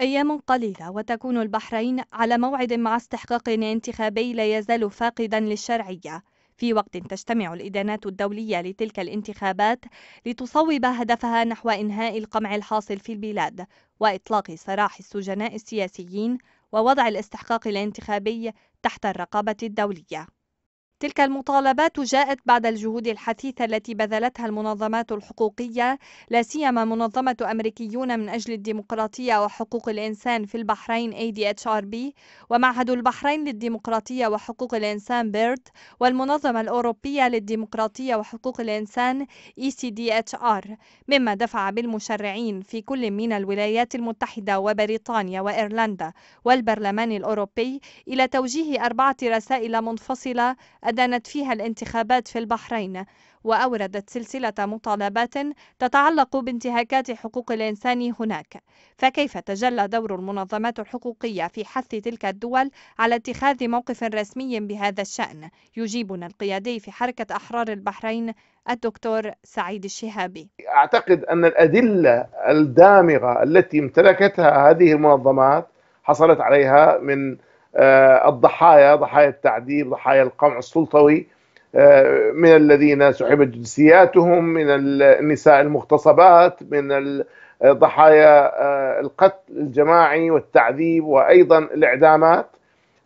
أيام قليلة وتكون البحرين على موعد مع استحقاق انتخابي لا يزال فاقدا للشرعية في وقت تجتمع الإدانات الدولية لتلك الانتخابات لتصوب هدفها نحو إنهاء القمع الحاصل في البلاد وإطلاق سراح السجناء السياسيين ووضع الاستحقاق الانتخابي تحت الرقابة الدولية تلك المطالبات جاءت بعد الجهود الحثيثة التي بذلتها المنظمات الحقوقية لا سيما منظمة أمريكيون من أجل الديمقراطية وحقوق الإنسان في البحرين ADHRB ومعهد البحرين للديمقراطية وحقوق الإنسان بيرد والمنظمة الأوروبية للديمقراطية وحقوق الإنسان ECDHR مما دفع بالمشرعين في كل من الولايات المتحدة وبريطانيا وإيرلندا والبرلمان الأوروبي إلى توجيه أربعة رسائل منفصلة أدانت فيها الانتخابات في البحرين وأوردت سلسلة مطالبات تتعلق بانتهاكات حقوق الإنسان هناك فكيف تجلى دور المنظمات الحقوقية في حث تلك الدول على اتخاذ موقف رسمي بهذا الشأن يجيبنا القيادي في حركة أحرار البحرين الدكتور سعيد الشهابي أعتقد أن الأدلة الدامغة التي امتلكتها هذه المنظمات حصلت عليها من آه، الضحايا ضحايا التعذيب ضحايا القمع السلطوي آه، من الذين سحبت جنسياتهم من النساء المغتصبات من ضحايا آه، القتل الجماعي والتعذيب وايضا الاعدامات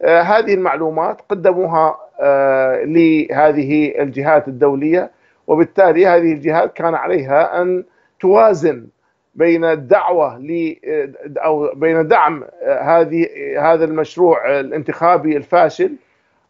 هذه المعلومات قدموها لهذه الجهات الدوليه وبالتالي هذه الجهات كان عليها ان توازن بين الدعوه ل او بين دعم هذه هذا المشروع الانتخابي الفاشل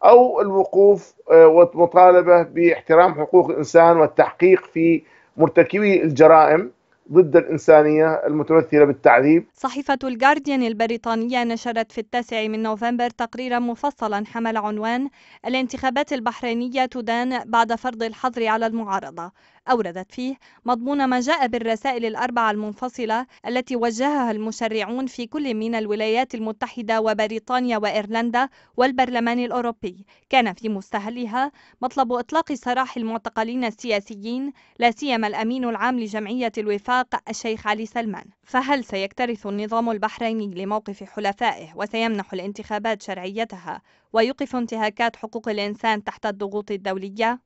او الوقوف آه، والمطالبه باحترام حقوق الانسان والتحقيق في مرتكبي الجرائم ضد الإنسانية المتمثلة بالتعذيب صحيفة الجارديان البريطانية نشرت في التاسع من نوفمبر تقريرا مفصلا حمل عنوان الانتخابات البحرينية تدان بعد فرض الحظر على المعارضة أوردت فيه مضمون ما جاء بالرسائل الأربعة المنفصلة التي وجهها المشرعون في كل من الولايات المتحدة وبريطانيا وإيرلندا والبرلمان الأوروبي كان في مستهلها مطلب إطلاق سراح المعتقلين السياسيين لا سيما الأمين العام لجمعية الوفاق الشيخ علي سلمان فهل سيكترث النظام البحريني لموقف حلفائه وسيمنح الانتخابات شرعيتها ويوقف انتهاكات حقوق الإنسان تحت الضغوط الدولية؟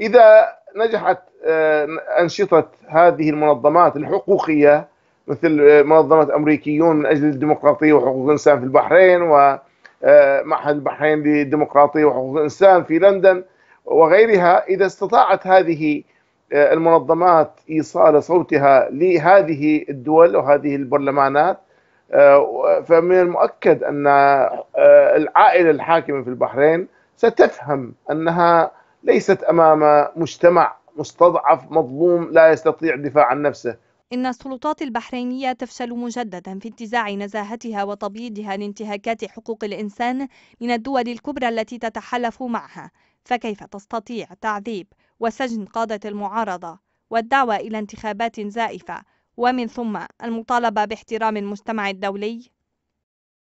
إذا نجحت آه، أنشطة هذه المنظمات الحقوقية مثل آه، منظمة أمريكيون من أجل الديمقراطية وحقوق الإنسان في البحرين ومعهد آه، البحرين للديمقراطية وحقوق الإنسان في لندن وغيرها إذا استطاعت هذه المنظمات إيصال صوتها لهذه الدول وهذه البرلمانات فمن المؤكد أن العائلة الحاكمة في البحرين ستفهم أنها ليست امام مجتمع مستضعف مظلوم لا يستطيع الدفاع عن نفسه إن السلطات البحرينية تفشل مجددا في انتزاع نزاهتها وتبييضها لانتهاكات حقوق الإنسان من الدول الكبرى التي تتحالف معها فكيف تستطيع تعذيب وسجن قادة المعارضة والدعوة إلى انتخابات زائفة ومن ثم المطالبة باحترام المجتمع الدولي